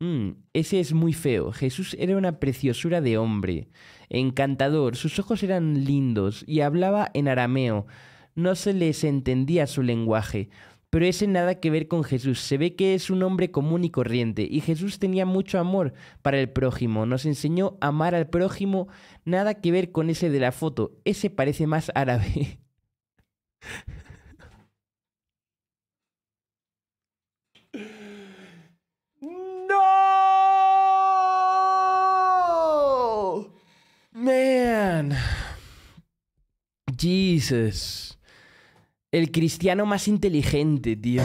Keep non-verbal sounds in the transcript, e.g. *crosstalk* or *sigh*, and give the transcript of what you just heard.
Mm, ese es muy feo. Jesús era una preciosura de hombre, encantador, sus ojos eran lindos y hablaba en arameo. No se les entendía su lenguaje, pero ese nada que ver con Jesús. Se ve que es un hombre común y corriente, y Jesús tenía mucho amor para el prójimo. Nos enseñó a amar al prójimo, nada que ver con ese de la foto. Ese parece más árabe. *laughs* Man. Jesus. El cristiano más inteligente, tío.